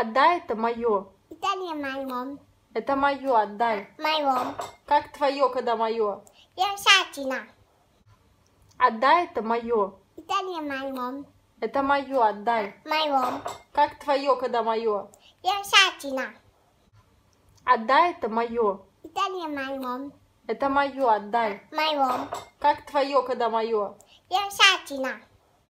Отдай это мое. Это не мое. Это мое, отдай. Мое. Как твое, когда мое? Я всячина. Отдай это мое. Это не мое. Это мое, отдай. Мое. Как твое, когда мое? Я всячина. Отдай это мое. Это не мое. Это мое, отдай. Мое. Как твое, когда мое? Я всячина.